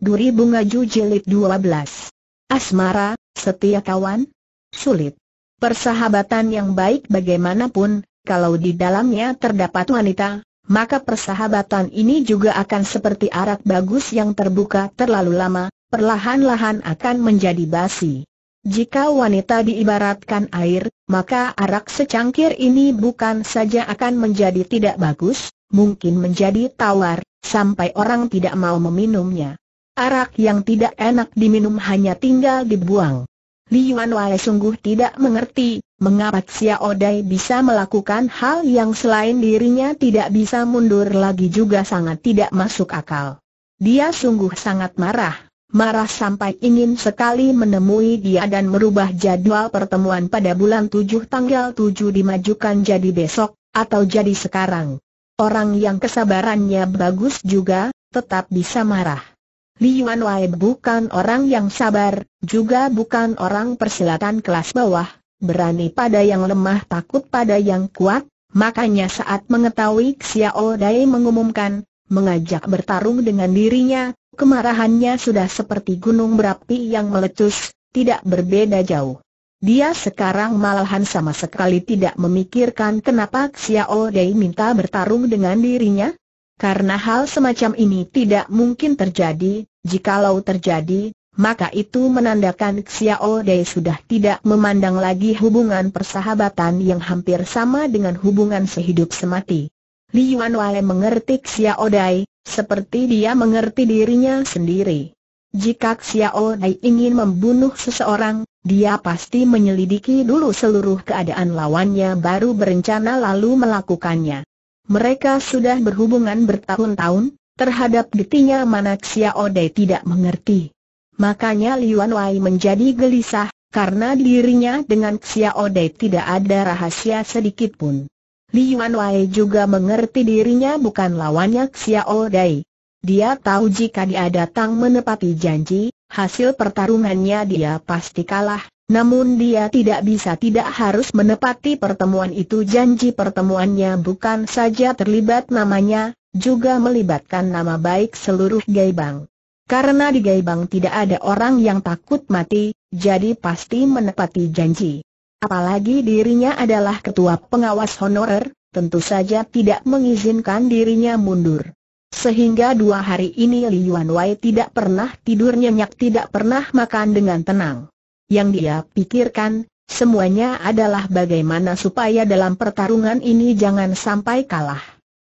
Duri Bunga Ju Jilid 12. Asmara, setia kawan? Sulit. Persahabatan yang baik bagaimanapun, kalau di dalamnya terdapat wanita, maka persahabatan ini juga akan seperti arak bagus yang terbuka terlalu lama, perlahan-lahan akan menjadi basi. Jika wanita diibaratkan air, maka arak secangkir ini bukan saja akan menjadi tidak bagus, mungkin menjadi tawar, sampai orang tidak mau meminumnya. Arak yang tidak enak diminum hanya tinggal dibuang. Yuan Wai sungguh tidak mengerti, mengapa Xiao Dai bisa melakukan hal yang selain dirinya tidak bisa mundur lagi juga sangat tidak masuk akal. Dia sungguh sangat marah, marah sampai ingin sekali menemui dia dan merubah jadwal pertemuan pada bulan 7 tanggal tujuh dimajukan jadi besok, atau jadi sekarang. Orang yang kesabarannya bagus juga, tetap bisa marah. Li Yuanwei bukan orang yang sabar, juga bukan orang persilatan kelas bawah, berani pada yang lemah takut pada yang kuat, makanya saat mengetahui Xiao Dai mengumumkan, mengajak bertarung dengan dirinya, kemarahannya sudah seperti gunung berapi yang meletus, tidak berbeda jauh. Dia sekarang malahan sama sekali tidak memikirkan kenapa Xiao Dai minta bertarung dengan dirinya, karena hal semacam ini tidak mungkin terjadi, jikalau terjadi, maka itu menandakan Xiao Dei sudah tidak memandang lagi hubungan persahabatan yang hampir sama dengan hubungan sehidup semati. Li Yuan Wale mengerti Xiao Dei, seperti dia mengerti dirinya sendiri. Jika Xiao Dei ingin membunuh seseorang, dia pasti menyelidiki dulu seluruh keadaan lawannya baru berencana lalu melakukannya. Mereka sudah berhubungan bertahun-tahun, terhadap detinya Manak Xiao Dai tidak mengerti. Makanya Liuan Wai menjadi gelisah, karena dirinya dengan Xiao Dai tidak ada rahasia sedikit pun. Liuan Wai juga mengerti dirinya bukan lawannya Xiao Dai. Dia tahu jika dia datang menepati janji, hasil pertarungannya dia pasti kalah, namun dia tidak bisa tidak harus menepati pertemuan itu janji pertemuannya bukan saja terlibat namanya, juga melibatkan nama baik seluruh Gaibang. Karena di Gaibang tidak ada orang yang takut mati, jadi pasti menepati janji. Apalagi dirinya adalah ketua pengawas honorer, tentu saja tidak mengizinkan dirinya mundur. Sehingga dua hari ini Li Yuan Wei tidak pernah tidur nyenyak tidak pernah makan dengan tenang. Yang dia pikirkan, semuanya adalah bagaimana supaya dalam pertarungan ini jangan sampai kalah.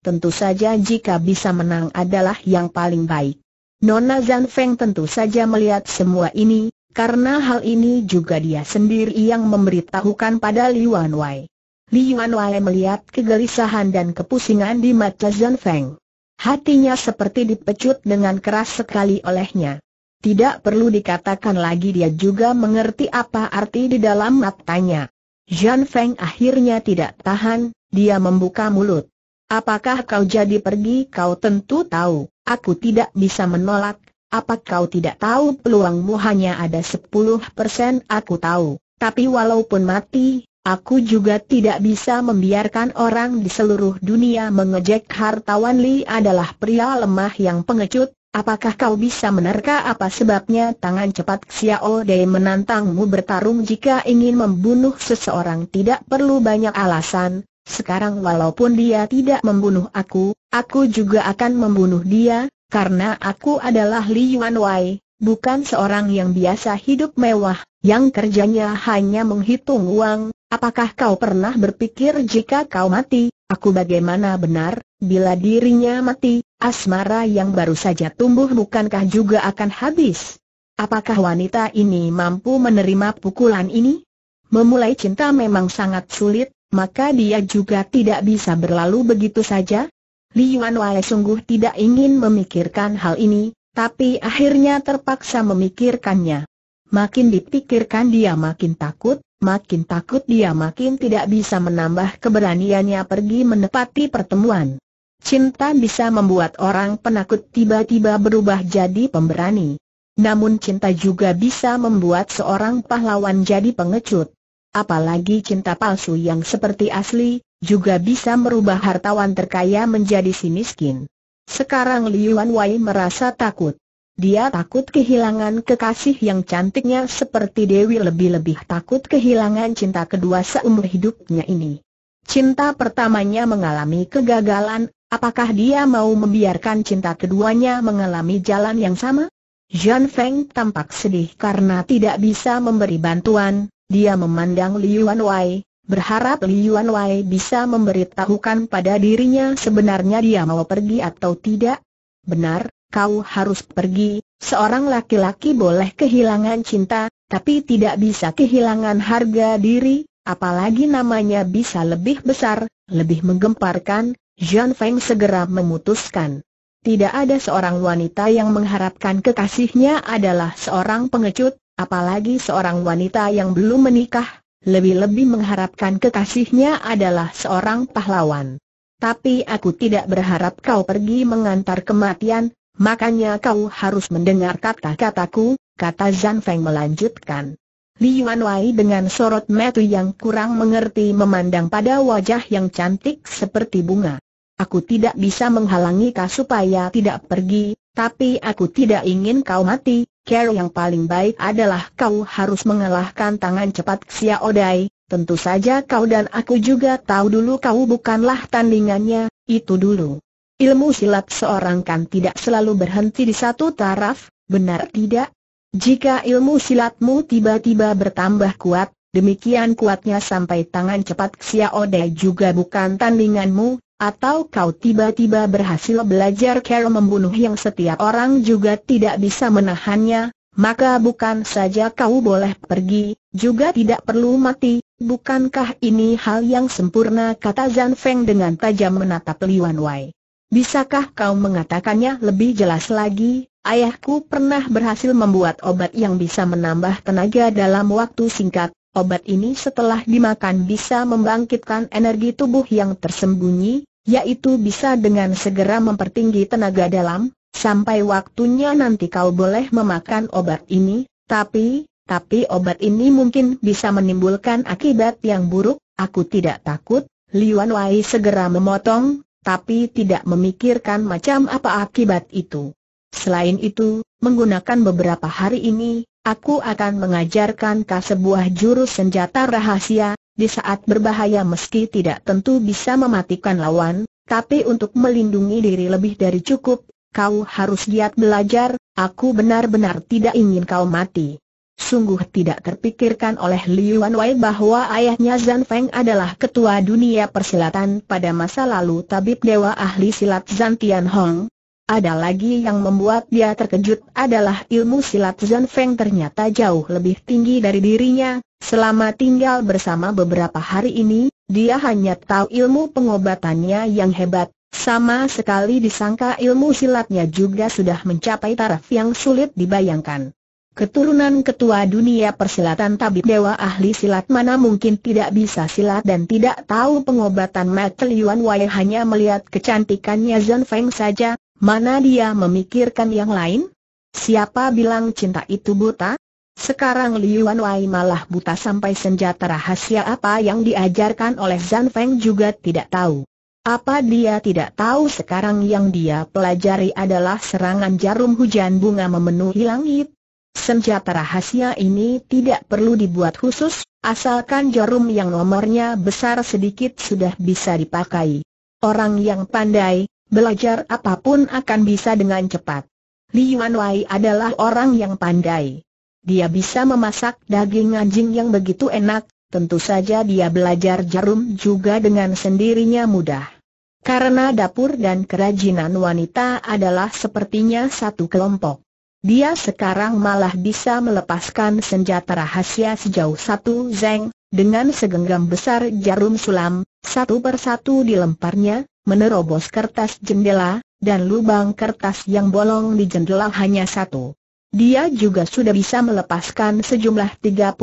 Tentu saja jika bisa menang adalah yang paling baik. Nona Zan Feng tentu saja melihat semua ini, karena hal ini juga dia sendiri yang memberitahukan pada Liuan Wei. Liuan Wei melihat kegelisahan dan kepusingan di mata Zan Feng. Hatinya seperti dipecut dengan keras sekali olehnya. Tidak perlu dikatakan lagi dia juga mengerti apa arti di dalam matanya. Jean Feng akhirnya tidak tahan, dia membuka mulut. Apakah kau jadi pergi kau tentu tahu, aku tidak bisa menolak, apa kau tidak tahu peluangmu hanya ada sepuluh persen? aku tahu, tapi walaupun mati, aku juga tidak bisa membiarkan orang di seluruh dunia mengejek hartawan Li adalah pria lemah yang pengecut, Apakah kau bisa menerka apa sebabnya tangan cepat Xiao Dei menantangmu bertarung jika ingin membunuh seseorang tidak perlu banyak alasan, sekarang walaupun dia tidak membunuh aku, aku juga akan membunuh dia, karena aku adalah Li Yuan Wei, bukan seorang yang biasa hidup mewah, yang kerjanya hanya menghitung uang, Apakah kau pernah berpikir jika kau mati, aku bagaimana benar, bila dirinya mati, asmara yang baru saja tumbuh bukankah juga akan habis? Apakah wanita ini mampu menerima pukulan ini? Memulai cinta memang sangat sulit, maka dia juga tidak bisa berlalu begitu saja. Li Yuan Wai sungguh tidak ingin memikirkan hal ini, tapi akhirnya terpaksa memikirkannya. Makin dipikirkan dia makin takut, makin takut dia makin tidak bisa menambah keberaniannya pergi menepati pertemuan. Cinta bisa membuat orang penakut tiba-tiba berubah jadi pemberani. Namun cinta juga bisa membuat seorang pahlawan jadi pengecut. Apalagi cinta palsu yang seperti asli, juga bisa merubah hartawan terkaya menjadi si miskin. Sekarang Liuan Wei merasa takut. Dia takut kehilangan kekasih yang cantiknya seperti Dewi lebih-lebih takut kehilangan cinta kedua seumur hidupnya ini. Cinta pertamanya mengalami kegagalan, apakah dia mau membiarkan cinta keduanya mengalami jalan yang sama? Jean Feng tampak sedih karena tidak bisa memberi bantuan, dia memandang Yuan Wei, berharap Yuan Wei bisa memberitahukan pada dirinya sebenarnya dia mau pergi atau tidak. Benar, kau harus pergi, seorang laki-laki boleh kehilangan cinta, tapi tidak bisa kehilangan harga diri, apalagi namanya bisa lebih besar, lebih menggemparkan, Jean Feng segera memutuskan. Tidak ada seorang wanita yang mengharapkan kekasihnya adalah seorang pengecut, apalagi seorang wanita yang belum menikah, lebih-lebih mengharapkan kekasihnya adalah seorang pahlawan. Tapi aku tidak berharap kau pergi mengantar kematian, Makanya kau harus mendengar kata-kataku, kata Zhan Feng melanjutkan. Li Yuanwei dengan sorot metu yang kurang mengerti memandang pada wajah yang cantik seperti bunga. Aku tidak bisa menghalangi kau supaya tidak pergi, tapi aku tidak ingin kau mati. Cara yang paling baik adalah kau harus mengalahkan tangan cepat Xiao Dai. Tentu saja kau dan aku juga tahu dulu kau bukanlah tandingannya, itu dulu. Ilmu silat seorang kan tidak selalu berhenti di satu taraf, benar tidak? Jika ilmu silatmu tiba-tiba bertambah kuat, demikian kuatnya sampai tangan cepat Xiaoda juga bukan tandinganmu, atau kau tiba-tiba berhasil belajar cara membunuh yang setiap orang juga tidak bisa menahannya, maka bukan saja kau boleh pergi, juga tidak perlu mati, bukankah ini hal yang sempurna kata Zhang Feng dengan tajam menatap Liwan Wei. Bisakah kau mengatakannya lebih jelas lagi? Ayahku pernah berhasil membuat obat yang bisa menambah tenaga dalam waktu singkat. Obat ini setelah dimakan bisa membangkitkan energi tubuh yang tersembunyi, yaitu bisa dengan segera mempertinggi tenaga dalam, sampai waktunya nanti kau boleh memakan obat ini, tapi, tapi obat ini mungkin bisa menimbulkan akibat yang buruk, aku tidak takut, Liuan Wai segera memotong, tapi tidak memikirkan macam apa akibat itu. Selain itu, menggunakan beberapa hari ini, aku akan mengajarkan kau sebuah jurus senjata rahasia, di saat berbahaya meski tidak tentu bisa mematikan lawan, tapi untuk melindungi diri lebih dari cukup, kau harus giat belajar, aku benar-benar tidak ingin kau mati. Sungguh tidak terpikirkan oleh Liu Wanwei bahwa ayahnya Zan Feng adalah ketua dunia persilatan pada masa lalu tabib dewa ahli silat Zan Tian Hong. Ada lagi yang membuat dia terkejut adalah ilmu silat Zan Feng ternyata jauh lebih tinggi dari dirinya. Selama tinggal bersama beberapa hari ini, dia hanya tahu ilmu pengobatannya yang hebat, sama sekali disangka ilmu silatnya juga sudah mencapai taraf yang sulit dibayangkan. Keturunan ketua dunia persilatan tabib dewa ahli silat mana mungkin tidak bisa silat dan tidak tahu pengobatan metal Yuan Wei hanya melihat kecantikannya Zhen Feng saja, mana dia memikirkan yang lain? Siapa bilang cinta itu buta? Sekarang Liuan Wei malah buta sampai senjata rahasia apa yang diajarkan oleh Zhan Feng juga tidak tahu. Apa dia tidak tahu sekarang yang dia pelajari adalah serangan jarum hujan bunga memenuhi langit, Senjata rahasia ini tidak perlu dibuat khusus, asalkan jarum yang nomornya besar sedikit sudah bisa dipakai. Orang yang pandai, belajar apapun akan bisa dengan cepat. Li Yuanwei adalah orang yang pandai. Dia bisa memasak daging anjing yang begitu enak, tentu saja dia belajar jarum juga dengan sendirinya mudah. Karena dapur dan kerajinan wanita adalah sepertinya satu kelompok. Dia sekarang malah bisa melepaskan senjata rahasia sejauh satu zeng, dengan segenggam besar jarum sulam, satu persatu dilemparnya, menerobos kertas jendela, dan lubang kertas yang bolong di jendela hanya satu. Dia juga sudah bisa melepaskan sejumlah 34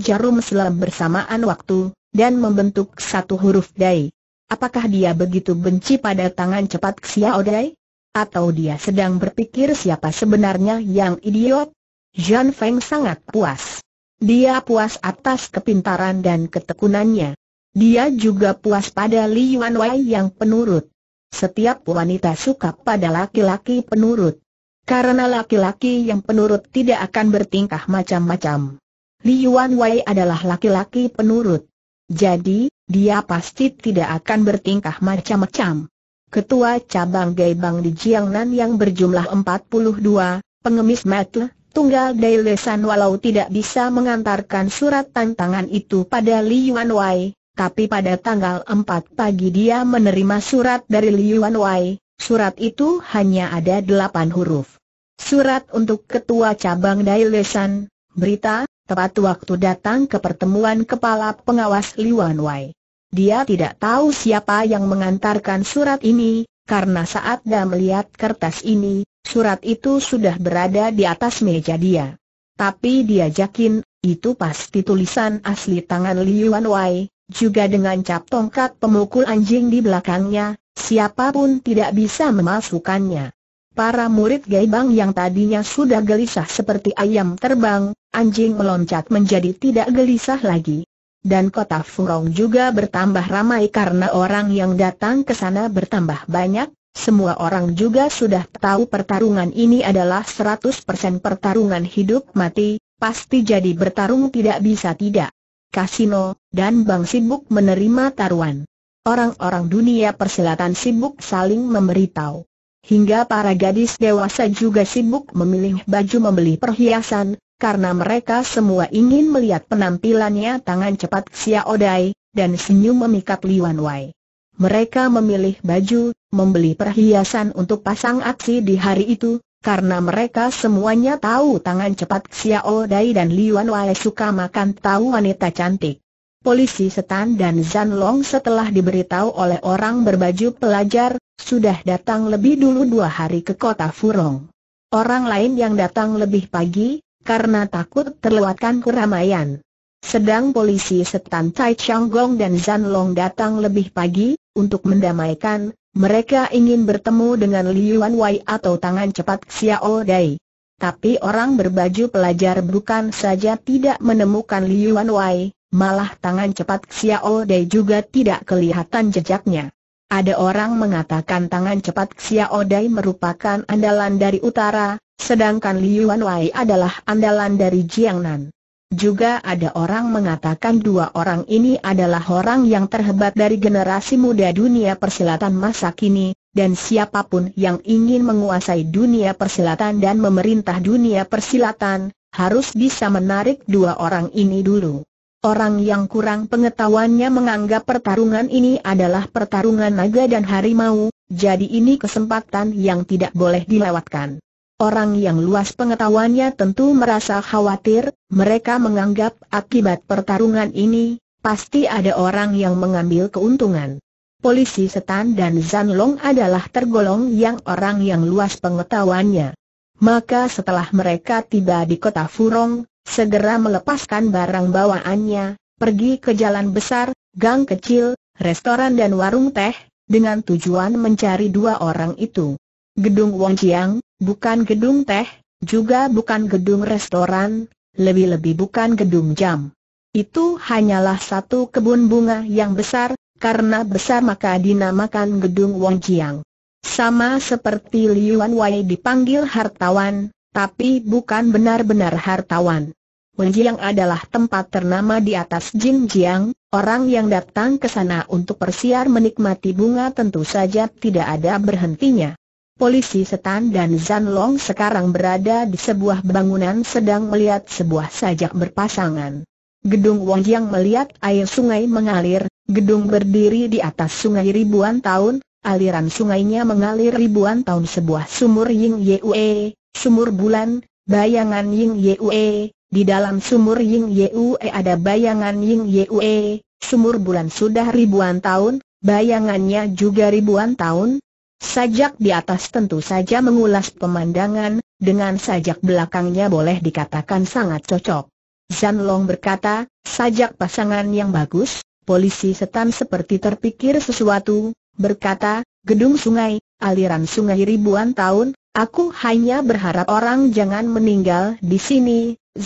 jarum sulam bersamaan waktu, dan membentuk satu huruf dai. Apakah dia begitu benci pada tangan cepat Xiao Dai? Atau dia sedang berpikir siapa sebenarnya yang idiot? Jan Feng sangat puas. Dia puas atas kepintaran dan ketekunannya. Dia juga puas pada Li Yuan Wei yang penurut. Setiap wanita suka pada laki-laki penurut. Karena laki-laki yang penurut tidak akan bertingkah macam-macam. Li Yuan Wei adalah laki-laki penurut. Jadi, dia pasti tidak akan bertingkah macam-macam. Ketua cabang Gaibang di Jiangnan yang berjumlah 42, pengemis mata, tunggal Dai walau tidak bisa mengantarkan surat tantangan itu pada Li Yuanwei, tapi pada tanggal 4 pagi dia menerima surat dari Li Yuanwei. surat itu hanya ada 8 huruf. Surat untuk ketua cabang Dai berita, tepat waktu datang ke pertemuan kepala pengawas Li Yuanwei. Dia tidak tahu siapa yang mengantarkan surat ini, karena saat dia melihat kertas ini, surat itu sudah berada di atas meja dia. Tapi dia yakin, itu pasti tulisan asli tangan Liuan Wei, juga dengan cap tongkat pemukul anjing di belakangnya, siapapun tidak bisa memasukkannya. Para murid Gaibang yang tadinya sudah gelisah seperti ayam terbang, anjing meloncat menjadi tidak gelisah lagi. Dan kota Furong juga bertambah ramai karena orang yang datang ke sana bertambah banyak, semua orang juga sudah tahu pertarungan ini adalah 100% pertarungan hidup mati, pasti jadi bertarung tidak bisa tidak. Kasino, dan bank sibuk menerima taruhan. Orang-orang dunia persilatan sibuk saling memberitahu. Hingga para gadis dewasa juga sibuk memilih baju membeli perhiasan, karena mereka semua ingin melihat penampilannya tangan cepat Xiaodai dan senyum memikat Li Wanwai. Mereka memilih baju, membeli perhiasan untuk pasang aksi di hari itu, karena mereka semuanya tahu tangan cepat Xiaodai dan Li Wanwai suka makan tahu wanita cantik. Polisi Setan dan Zan Long setelah diberitahu oleh orang berbaju pelajar, sudah datang lebih dulu dua hari ke kota Furong. Orang lain yang datang lebih pagi, karena takut terlewatkan keramaian. Sedang polisi setan Tai Chiang Gong dan Zan Long datang lebih pagi, untuk mendamaikan, mereka ingin bertemu dengan Liuan Wei atau tangan cepat Xiao Dai. Tapi orang berbaju pelajar bukan saja tidak menemukan Liuan Wei, malah tangan cepat Xiao Dai juga tidak kelihatan jejaknya. Ada orang mengatakan tangan cepat Xiao Dai merupakan andalan dari utara, sedangkan Liu Wanwei adalah andalan dari Jiangnan. Juga ada orang mengatakan dua orang ini adalah orang yang terhebat dari generasi muda dunia persilatan masa kini, dan siapapun yang ingin menguasai dunia persilatan dan memerintah dunia persilatan, harus bisa menarik dua orang ini dulu. Orang yang kurang pengetahuannya menganggap pertarungan ini adalah pertarungan naga dan harimau, jadi ini kesempatan yang tidak boleh dilewatkan. Orang yang luas pengetahuannya tentu merasa khawatir, mereka menganggap akibat pertarungan ini, pasti ada orang yang mengambil keuntungan. Polisi Setan dan Zanlong adalah tergolong yang orang yang luas pengetahuannya. Maka setelah mereka tiba di kota Furong, segera melepaskan barang bawaannya, pergi ke jalan besar, gang kecil, restoran dan warung teh, dengan tujuan mencari dua orang itu. Gedung Wong Jiang, bukan gedung teh, juga bukan gedung restoran, lebih-lebih bukan gedung jam. Itu hanyalah satu kebun bunga yang besar, karena besar maka dinamakan gedung Wong Jiang. Sama seperti Liuan Wei dipanggil hartawan, tapi bukan benar-benar hartawan. Wenjiang adalah tempat ternama di atas Jin Jiang, orang yang datang ke sana untuk persiar menikmati bunga tentu saja tidak ada berhentinya. Polisi Setan dan Zan Long sekarang berada di sebuah bangunan sedang melihat sebuah sajak berpasangan. Gedung Wenjiang melihat air sungai mengalir, gedung berdiri di atas sungai ribuan tahun, aliran sungainya mengalir ribuan tahun sebuah sumur Ying Yue, sumur bulan, bayangan Ying Yue, di dalam sumur Ying Yue ada bayangan Ying Yue, sumur bulan sudah ribuan tahun, bayangannya juga ribuan tahun. Sajak di atas tentu saja mengulas pemandangan, dengan sajak belakangnya boleh dikatakan sangat cocok. Zan Long berkata, sajak pasangan yang bagus, polisi setan seperti terpikir sesuatu, berkata, gedung sungai, aliran sungai ribuan tahun, aku hanya berharap orang jangan meninggal di sini,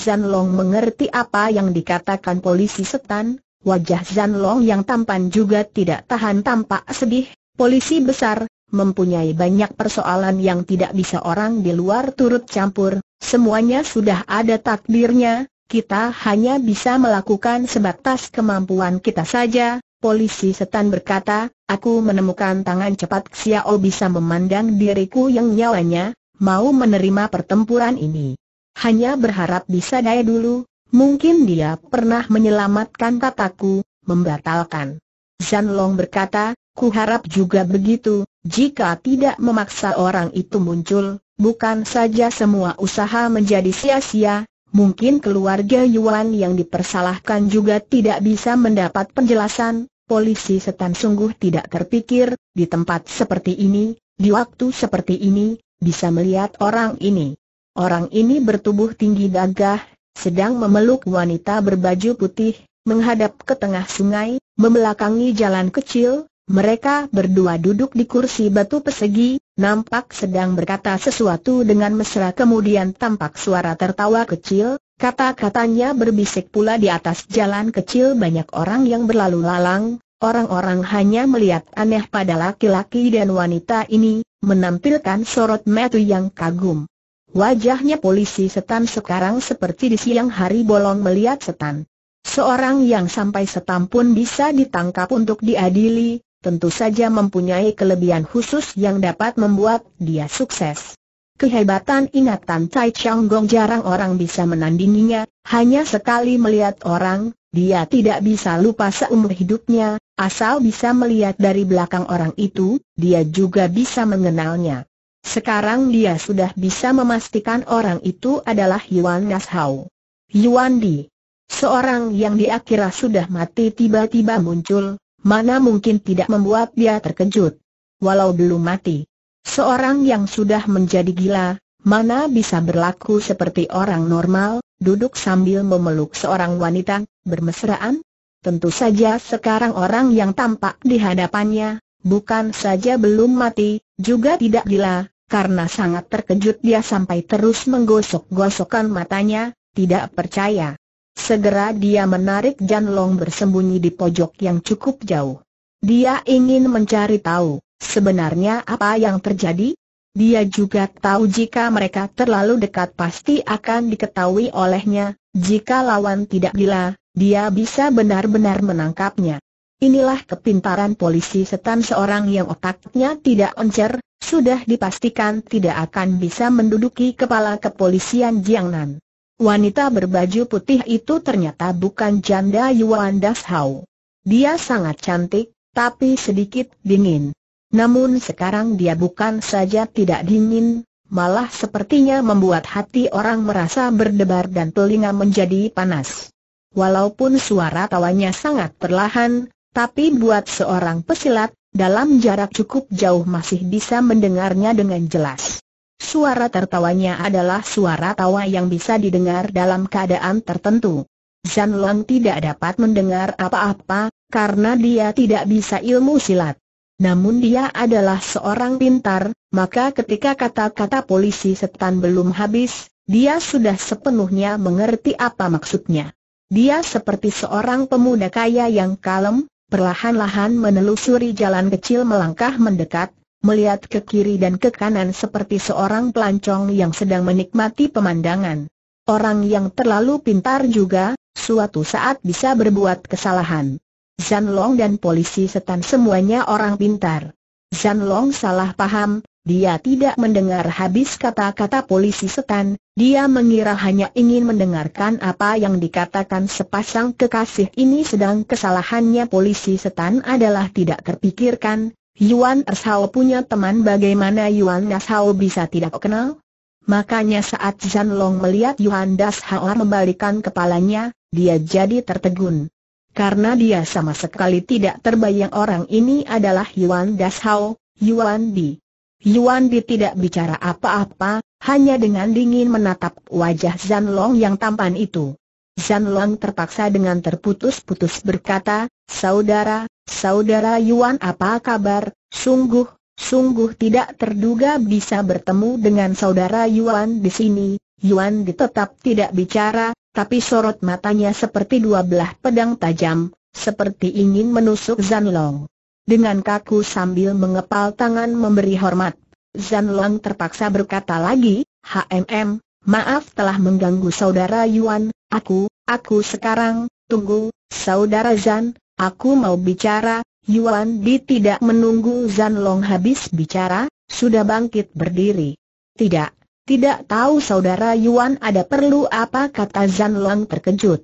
Long mengerti apa yang dikatakan polisi setan, wajah Long yang tampan juga tidak tahan tampak sedih, polisi besar, mempunyai banyak persoalan yang tidak bisa orang di luar turut campur, semuanya sudah ada takdirnya, kita hanya bisa melakukan sebatas kemampuan kita saja, polisi setan berkata, aku menemukan tangan cepat Xiao bisa memandang diriku yang nyawanya, mau menerima pertempuran ini. Hanya berharap bisa daya dulu, mungkin dia pernah menyelamatkan tataku, membatalkan. Zan Long berkata, ku harap juga begitu, jika tidak memaksa orang itu muncul, bukan saja semua usaha menjadi sia-sia, mungkin keluarga Yuan yang dipersalahkan juga tidak bisa mendapat penjelasan, polisi setan sungguh tidak terpikir, di tempat seperti ini, di waktu seperti ini, bisa melihat orang ini. Orang ini bertubuh tinggi gagah, sedang memeluk wanita berbaju putih, menghadap ke tengah sungai, membelakangi jalan kecil, mereka berdua duduk di kursi batu pesegi, nampak sedang berkata sesuatu dengan mesra kemudian tampak suara tertawa kecil, kata-katanya berbisik pula di atas jalan kecil banyak orang yang berlalu lalang, orang-orang hanya melihat aneh pada laki-laki dan wanita ini, menampilkan sorot metu yang kagum. Wajahnya polisi setan sekarang seperti di siang hari bolong melihat setan. Seorang yang sampai setan pun bisa ditangkap untuk diadili, tentu saja mempunyai kelebihan khusus yang dapat membuat dia sukses. Kehebatan ingatan Tai Chang Gong jarang orang bisa menandinginya, hanya sekali melihat orang, dia tidak bisa lupa seumur hidupnya, asal bisa melihat dari belakang orang itu, dia juga bisa mengenalnya. Sekarang dia sudah bisa memastikan orang itu adalah Yuan Hau. Yuan Di. Seorang yang diakira sudah mati tiba-tiba muncul, mana mungkin tidak membuat dia terkejut. Walau belum mati. Seorang yang sudah menjadi gila, mana bisa berlaku seperti orang normal, duduk sambil memeluk seorang wanita, bermesraan? Tentu saja sekarang orang yang tampak di hadapannya, bukan saja belum mati, juga tidak gila, karena sangat terkejut dia sampai terus menggosok-gosokkan matanya, tidak percaya. Segera dia menarik Jan Long bersembunyi di pojok yang cukup jauh. Dia ingin mencari tahu, sebenarnya apa yang terjadi? Dia juga tahu jika mereka terlalu dekat pasti akan diketahui olehnya, jika lawan tidak gila, dia bisa benar-benar menangkapnya. Inilah kepintaran polisi setan seorang yang otaknya tidak encer, sudah dipastikan tidak akan bisa menduduki kepala kepolisian Jiangnan. Wanita berbaju putih itu ternyata bukan janda Yuan Dashao. Dia sangat cantik, tapi sedikit dingin. Namun sekarang dia bukan saja tidak dingin, malah sepertinya membuat hati orang merasa berdebar dan telinga menjadi panas. Walaupun suara tawanya sangat perlahan, tapi buat seorang pesilat, dalam jarak cukup jauh masih bisa mendengarnya dengan jelas. Suara tertawanya adalah suara tawa yang bisa didengar dalam keadaan tertentu. Zan Long tidak dapat mendengar apa-apa, karena dia tidak bisa ilmu silat. Namun dia adalah seorang pintar, maka ketika kata-kata polisi setan belum habis, dia sudah sepenuhnya mengerti apa maksudnya. Dia seperti seorang pemuda kaya yang kalem, perlahan-lahan menelusuri jalan kecil melangkah mendekat, melihat ke kiri dan ke kanan seperti seorang pelancong yang sedang menikmati pemandangan. Orang yang terlalu pintar juga, suatu saat bisa berbuat kesalahan. Zan Long dan polisi setan semuanya orang pintar. Zan Long salah paham, dia tidak mendengar habis kata-kata polisi setan, dia mengira hanya ingin mendengarkan apa yang dikatakan sepasang kekasih ini sedang kesalahannya polisi setan adalah tidak terpikirkan, Yuan Ershao punya teman bagaimana Yuan Ershao bisa tidak kenal? Makanya saat Zhan Long melihat Yuan Ershao membalikan kepalanya, dia jadi tertegun. Karena dia sama sekali tidak terbayang orang ini adalah Yuan Ershao, Yuan Di. Yuan Di tidak bicara apa-apa, hanya dengan dingin menatap wajah Zan Long yang tampan itu. Zan Long terpaksa dengan terputus-putus berkata, Saudara, Saudara Yuan apa kabar, sungguh, sungguh tidak terduga bisa bertemu dengan Saudara Yuan di sini. Yuan Di tetap tidak bicara, tapi sorot matanya seperti dua belah pedang tajam, seperti ingin menusuk Zan Long dengan kaku sambil mengepal tangan memberi hormat. Zan Long terpaksa berkata lagi, HMM, maaf telah mengganggu saudara Yuan, aku, aku sekarang, tunggu, saudara Zan, aku mau bicara, Yuan Di tidak menunggu Zan Long habis bicara, sudah bangkit berdiri. Tidak, tidak tahu saudara Yuan ada perlu apa kata Zan Long terkejut.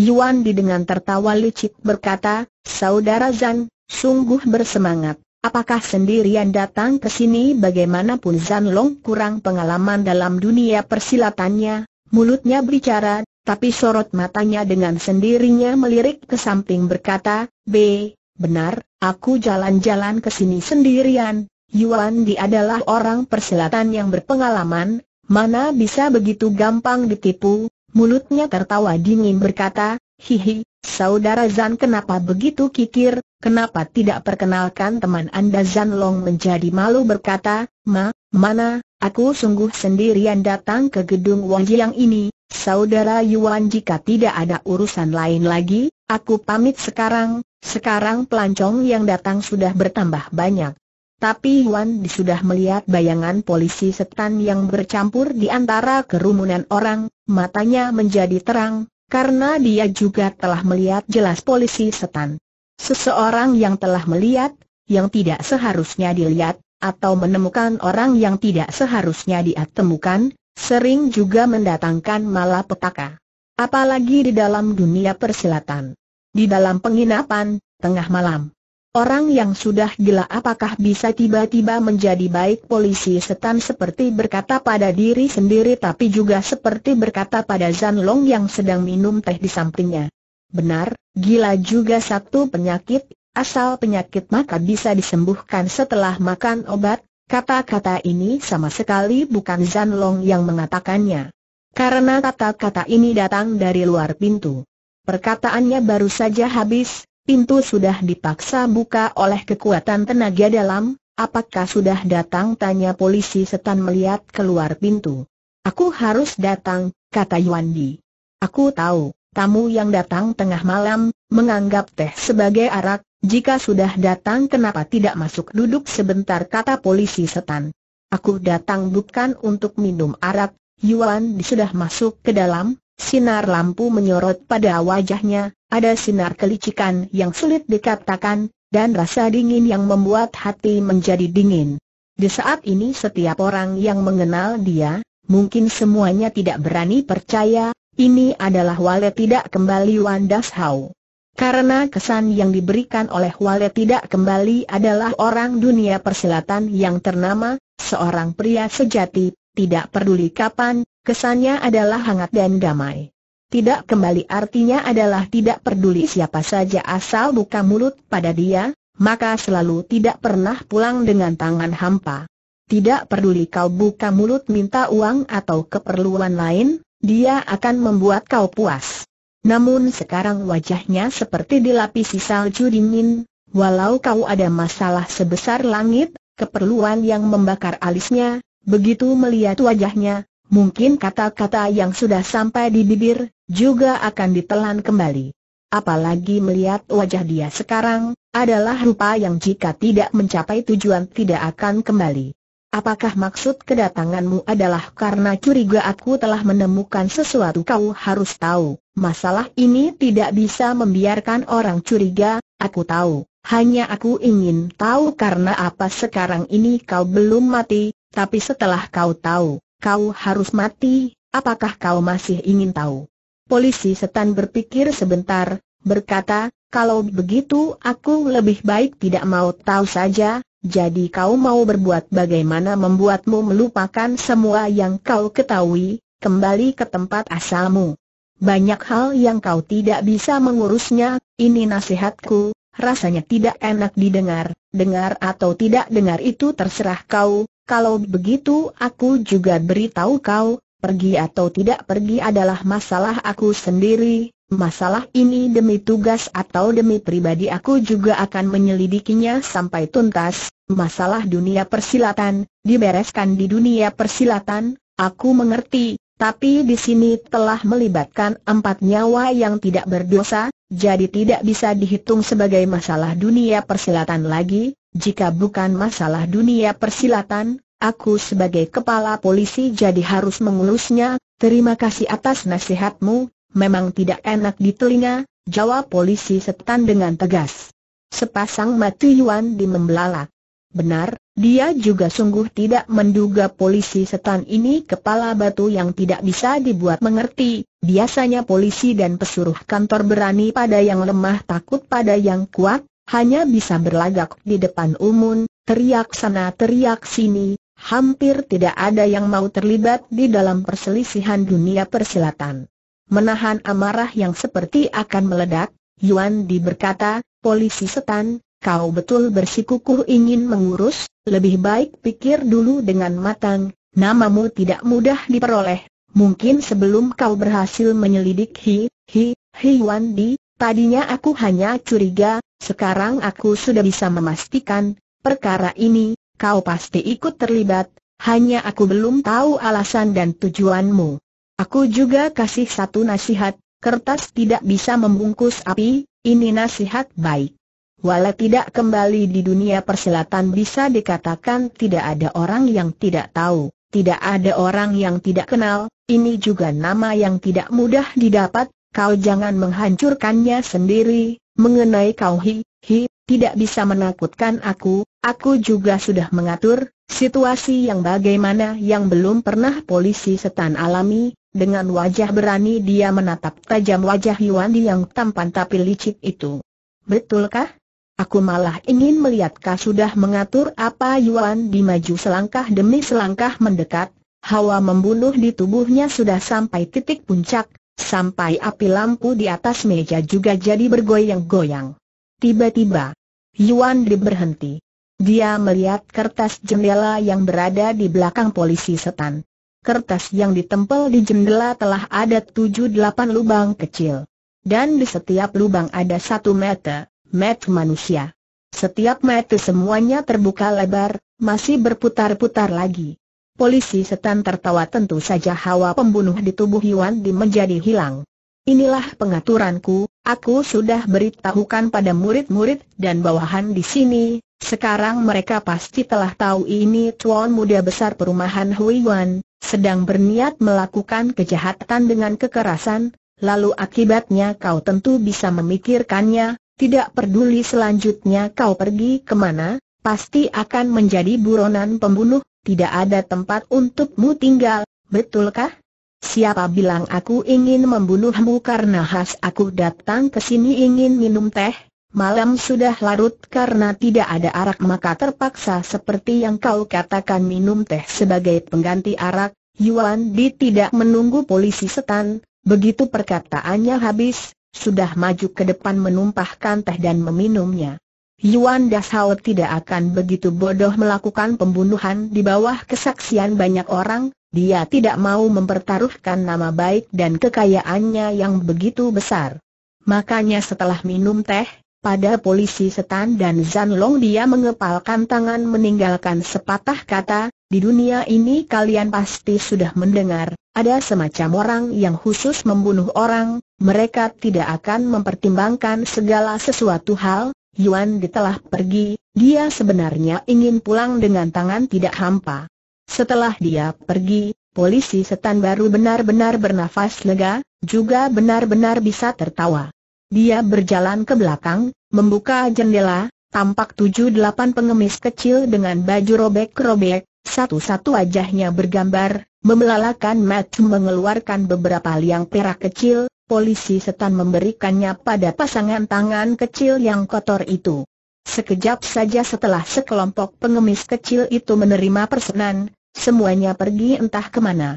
Yuan Di dengan tertawa licik berkata, Saudara Zan, Sungguh bersemangat. Apakah sendirian datang ke sini bagaimanapun Zan Long kurang pengalaman dalam dunia persilatannya, mulutnya berbicara, tapi sorot matanya dengan sendirinya melirik ke samping berkata, B, benar, aku jalan-jalan ke sini sendirian, Yuan Di adalah orang persilatan yang berpengalaman, mana bisa begitu gampang ditipu, mulutnya tertawa dingin berkata, Hihi, saudara Zan kenapa begitu kikir, kenapa tidak perkenalkan teman Anda Zan Long menjadi malu berkata, Ma, mana, aku sungguh sendirian datang ke gedung Wanjiang ini, saudara Yuan jika tidak ada urusan lain lagi, aku pamit sekarang, sekarang pelancong yang datang sudah bertambah banyak. Tapi Yuan sudah melihat bayangan polisi setan yang bercampur di antara kerumunan orang, matanya menjadi terang, karena dia juga telah melihat jelas polisi setan. Seseorang yang telah melihat, yang tidak seharusnya dilihat, atau menemukan orang yang tidak seharusnya dia temukan, sering juga mendatangkan malapetaka. Apalagi di dalam dunia persilatan. Di dalam penginapan, tengah malam. Orang yang sudah gila apakah bisa tiba-tiba menjadi baik polisi setan seperti berkata pada diri sendiri tapi juga seperti berkata pada Zan Long yang sedang minum teh di sampingnya. Benar, gila juga satu penyakit, asal penyakit maka bisa disembuhkan setelah makan obat, kata-kata ini sama sekali bukan Zan Long yang mengatakannya. Karena kata-kata ini datang dari luar pintu. Perkataannya baru saja habis, pintu sudah dipaksa buka oleh kekuatan tenaga dalam, apakah sudah datang tanya polisi setan melihat keluar pintu. Aku harus datang, kata Yuandi. Aku tahu, tamu yang datang tengah malam, menganggap teh sebagai arak, jika sudah datang kenapa tidak masuk duduk sebentar kata polisi setan. Aku datang bukan untuk minum arak, Yuan sudah masuk ke dalam, sinar lampu menyorot pada wajahnya, ada sinar kelicikan yang sulit dikatakan, dan rasa dingin yang membuat hati menjadi dingin. Di saat ini setiap orang yang mengenal dia, mungkin semuanya tidak berani percaya, ini adalah Wale tidak kembali Wandas Hau. Karena kesan yang diberikan oleh Wale tidak kembali adalah orang dunia persilatan yang ternama, seorang pria sejati, tidak peduli kapan, kesannya adalah hangat dan damai. Tidak kembali artinya adalah tidak peduli siapa saja asal buka mulut pada dia, maka selalu tidak pernah pulang dengan tangan hampa. Tidak peduli kau buka mulut minta uang atau keperluan lain, dia akan membuat kau puas. Namun sekarang wajahnya seperti dilapisi salju dingin, walau kau ada masalah sebesar langit, keperluan yang membakar alisnya, begitu melihat wajahnya, Mungkin kata-kata yang sudah sampai di bibir, juga akan ditelan kembali. Apalagi melihat wajah dia sekarang, adalah rupa yang jika tidak mencapai tujuan tidak akan kembali. Apakah maksud kedatanganmu adalah karena curiga aku telah menemukan sesuatu kau harus tahu, masalah ini tidak bisa membiarkan orang curiga, aku tahu, hanya aku ingin tahu karena apa sekarang ini kau belum mati, tapi setelah kau tahu, kau harus mati, apakah kau masih ingin tahu? Polisi setan berpikir sebentar, berkata, kalau begitu aku lebih baik tidak mau tahu saja, jadi kau mau berbuat bagaimana membuatmu melupakan semua yang kau ketahui, kembali ke tempat asalmu. Banyak hal yang kau tidak bisa mengurusnya, ini nasihatku, rasanya tidak enak didengar, dengar atau tidak dengar itu terserah kau, kalau begitu aku juga beritahu kau, pergi atau tidak pergi adalah masalah aku sendiri, masalah ini demi tugas atau demi pribadi aku juga akan menyelidikinya sampai tuntas, masalah dunia persilatan, dibereskan di dunia persilatan, aku mengerti, tapi di sini telah melibatkan empat nyawa yang tidak berdosa, jadi tidak bisa dihitung sebagai masalah dunia persilatan lagi, jika bukan masalah dunia persilatan, aku sebagai kepala polisi jadi harus mengurusnya, terima kasih atas nasihatmu, memang tidak enak di telinga, jawab polisi setan dengan tegas. Sepasang mata Yuan di membelalak. Benar, dia juga sungguh tidak menduga polisi setan ini kepala batu yang tidak bisa dibuat mengerti. Biasanya polisi dan pesuruh kantor berani pada yang lemah takut pada yang kuat, hanya bisa berlagak di depan umum, teriak sana teriak sini, hampir tidak ada yang mau terlibat di dalam perselisihan dunia persilatan. Menahan amarah yang seperti akan meledak, Yuan Di berkata, polisi setan, kau betul bersikukuh ingin mengurus, lebih baik pikir dulu dengan matang, namamu tidak mudah diperoleh. Mungkin sebelum kau berhasil menyelidiki, hi, hi Yuan Di, tadinya aku hanya curiga, sekarang aku sudah bisa memastikan, perkara ini, kau pasti ikut terlibat, hanya aku belum tahu alasan dan tujuanmu. Aku juga kasih satu nasihat, kertas tidak bisa membungkus api, ini nasihat baik. Walau tidak kembali di dunia persilatan bisa dikatakan tidak ada orang yang tidak tahu, tidak ada orang yang tidak kenal, ini juga nama yang tidak mudah didapat, kau jangan menghancurkannya sendiri, Mengenai kau hi, hi, tidak bisa menakutkan aku, aku juga sudah mengatur, situasi yang bagaimana yang belum pernah polisi setan alami, dengan wajah berani dia menatap tajam wajah Yuandi yang tampan tapi licik itu. Betulkah? Aku malah ingin melihat kau sudah mengatur apa Yuan di maju selangkah demi selangkah mendekat, hawa membunuh di tubuhnya sudah sampai titik puncak, Sampai api lampu di atas meja juga jadi bergoyang-goyang. Tiba-tiba, Yuan Di berhenti. Dia melihat kertas jendela yang berada di belakang polisi setan. Kertas yang ditempel di jendela telah ada tujuh delapan lubang kecil. Dan di setiap lubang ada satu meter, mata manusia. Setiap mata semuanya terbuka lebar, masih berputar-putar lagi. Polisi setan tertawa tentu saja hawa pembunuh di tubuh Yuan Di menjadi hilang. Inilah pengaturanku, aku sudah beritahukan pada murid-murid dan bawahan di sini, sekarang mereka pasti telah tahu ini tuan muda besar perumahan Hui Yuan, sedang berniat melakukan kejahatan dengan kekerasan, lalu akibatnya kau tentu bisa memikirkannya, tidak peduli selanjutnya kau pergi kemana, pasti akan menjadi buronan pembunuh, tidak ada tempat untukmu tinggal, betulkah? Siapa bilang aku ingin membunuhmu karena khas aku datang ke sini ingin minum teh? Malam sudah larut karena tidak ada arak maka terpaksa seperti yang kau katakan minum teh sebagai pengganti arak. Yuan Di tidak menunggu polisi setan, begitu perkataannya habis, sudah maju ke depan menumpahkan teh dan meminumnya. Yuan Dashao tidak akan begitu bodoh melakukan pembunuhan di bawah kesaksian banyak orang, dia tidak mau mempertaruhkan nama baik dan kekayaannya yang begitu besar. Makanya setelah minum teh, pada polisi setan dan Zan Long dia mengepalkan tangan meninggalkan sepatah kata, di dunia ini kalian pasti sudah mendengar, ada semacam orang yang khusus membunuh orang, mereka tidak akan mempertimbangkan segala sesuatu hal, Yuan di telah pergi, dia sebenarnya ingin pulang dengan tangan tidak hampa. Setelah dia pergi, polisi setan baru benar-benar bernafas lega, juga benar-benar bisa tertawa. Dia berjalan ke belakang, membuka jendela, tampak tujuh delapan pengemis kecil dengan baju robek-robek, satu-satu wajahnya bergambar, membelalakan mata mengeluarkan beberapa liang perak kecil, polisi setan memberikannya pada pasangan tangan kecil yang kotor itu. Sekejap saja setelah sekelompok pengemis kecil itu menerima persenan, semuanya pergi entah kemana.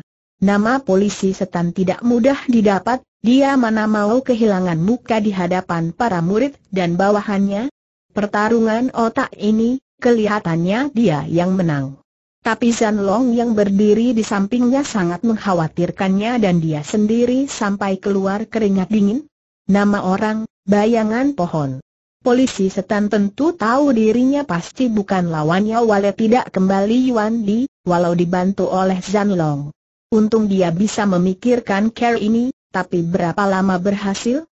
Nama polisi setan tidak mudah didapat, dia mana mau kehilangan muka di hadapan para murid dan bawahannya. Pertarungan otak ini, kelihatannya dia yang menang. Tapi Zan Long yang berdiri di sampingnya sangat mengkhawatirkannya dan dia sendiri sampai keluar keringat dingin. Nama orang, bayangan pohon. Polisi setan tentu tahu dirinya pasti bukan lawannya walau tidak kembali Yuan Di, walau dibantu oleh Zan Long. Untung dia bisa memikirkan care ini, tapi berapa lama berhasil?